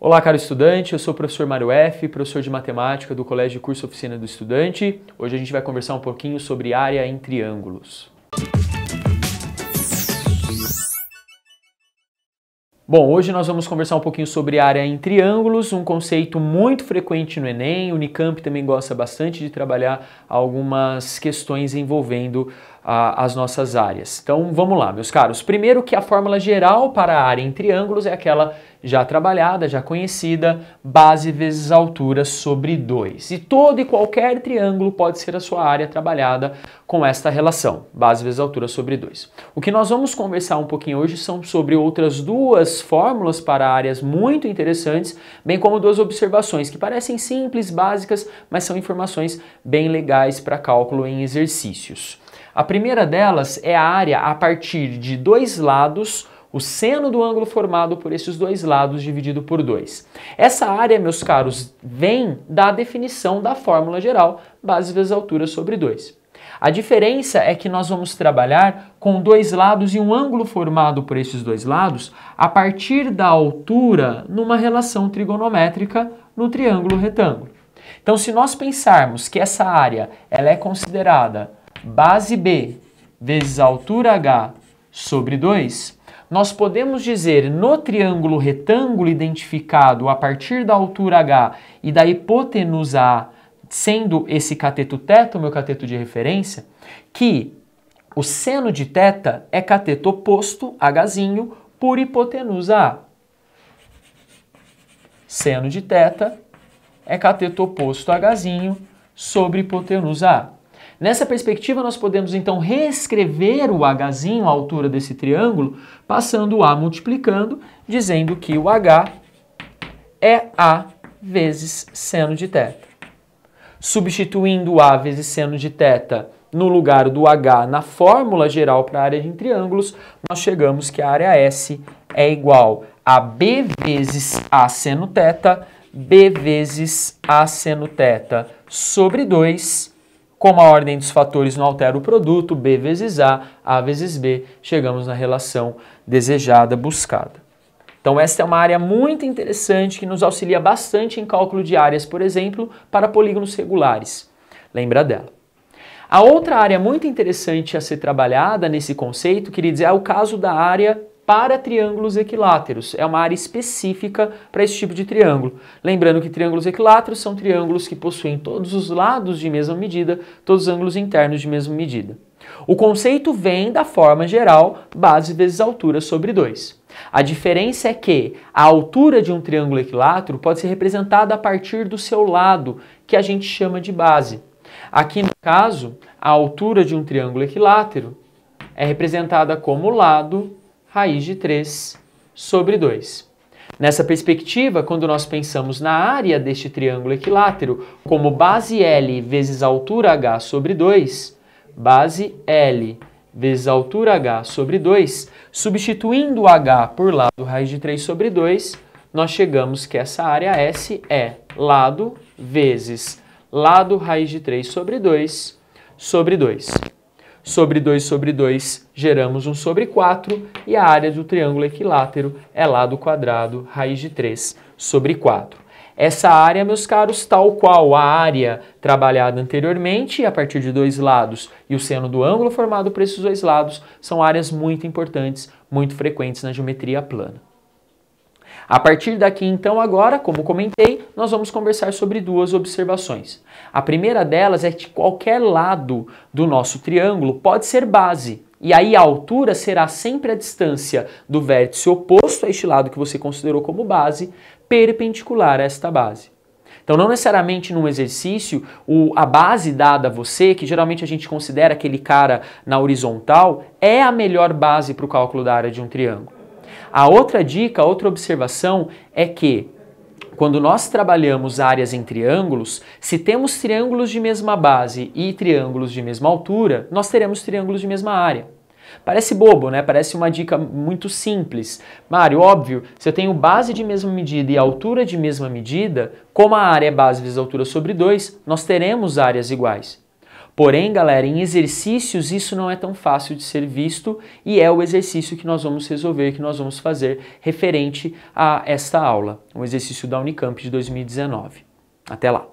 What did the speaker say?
Olá, caro estudante, eu sou o professor Mário F., professor de matemática do Colégio Curso Oficina do Estudante. Hoje a gente vai conversar um pouquinho sobre área em triângulos. Bom, hoje nós vamos conversar um pouquinho sobre área em triângulos, um conceito muito frequente no Enem. O Unicamp também gosta bastante de trabalhar algumas questões envolvendo ah, as nossas áreas. Então vamos lá, meus caros. Primeiro que a fórmula geral para a área em triângulos é aquela já trabalhada, já conhecida, base vezes altura sobre 2. E todo e qualquer triângulo pode ser a sua área trabalhada com esta relação, base vezes altura sobre 2. O que nós vamos conversar um pouquinho hoje são sobre outras duas fórmulas para áreas muito interessantes, bem como duas observações que parecem simples, básicas, mas são informações bem legais para cálculo em exercícios. A primeira delas é a área a partir de dois lados o seno do ângulo formado por esses dois lados dividido por 2. Essa área, meus caros, vem da definição da fórmula geral, base vezes altura sobre 2. A diferença é que nós vamos trabalhar com dois lados e um ângulo formado por esses dois lados a partir da altura numa relação trigonométrica no triângulo retângulo. Então, se nós pensarmos que essa área ela é considerada base B vezes altura H sobre 2, nós podemos dizer no triângulo retângulo identificado a partir da altura H e da hipotenusa A, sendo esse cateto θ o meu cateto de referência, que o seno de θ é cateto oposto, Hzinho, por hipotenusa A. Seno de θ é cateto oposto, Hzinho, sobre hipotenusa A. Nessa perspectiva, nós podemos então reescrever o hzinho, a altura desse triângulo, passando o A multiplicando, dizendo que o H é A vezes seno de teta. Substituindo A vezes seno de teta no lugar do H na fórmula geral para a área de triângulos, nós chegamos que a área S é igual a B vezes A seno teta, B vezes A seno teta sobre 2 como a ordem dos fatores não altera o produto, B vezes A, A vezes B, chegamos na relação desejada, buscada. Então, esta é uma área muito interessante que nos auxilia bastante em cálculo de áreas, por exemplo, para polígonos regulares. Lembra dela. A outra área muito interessante a ser trabalhada nesse conceito, queria dizer, é o caso da área para triângulos equiláteros. É uma área específica para esse tipo de triângulo. Lembrando que triângulos equiláteros são triângulos que possuem todos os lados de mesma medida, todos os ângulos internos de mesma medida. O conceito vem da forma geral base vezes altura sobre 2. A diferença é que a altura de um triângulo equilátero pode ser representada a partir do seu lado, que a gente chama de base. Aqui no caso, a altura de um triângulo equilátero é representada como lado raiz de 3 sobre 2. Nessa perspectiva, quando nós pensamos na área deste triângulo equilátero como base L vezes altura H sobre 2, base L vezes altura H sobre 2, substituindo H por lado raiz de 3 sobre 2, nós chegamos que essa área S é lado vezes lado raiz de 3 sobre 2 sobre 2. Sobre 2 sobre 2, geramos 1 sobre 4 e a área do triângulo equilátero é lado quadrado, raiz de 3 sobre 4. Essa área, meus caros, tal qual a área trabalhada anteriormente, a partir de dois lados, e o seno do ângulo formado por esses dois lados, são áreas muito importantes, muito frequentes na geometria plana. A partir daqui, então, agora, como comentei, nós vamos conversar sobre duas observações. A primeira delas é que qualquer lado do nosso triângulo pode ser base, e aí a altura será sempre a distância do vértice oposto a este lado que você considerou como base, perpendicular a esta base. Então, não necessariamente num exercício, o, a base dada a você, que geralmente a gente considera aquele cara na horizontal, é a melhor base para o cálculo da área de um triângulo. A outra dica, outra observação é que quando nós trabalhamos áreas em triângulos, se temos triângulos de mesma base e triângulos de mesma altura, nós teremos triângulos de mesma área. Parece bobo, né? Parece uma dica muito simples. Mário, óbvio, se eu tenho base de mesma medida e altura de mesma medida, como a área é base vezes altura sobre 2, nós teremos áreas iguais. Porém, galera, em exercícios isso não é tão fácil de ser visto e é o exercício que nós vamos resolver, que nós vamos fazer referente a esta aula, um exercício da Unicamp de 2019. Até lá!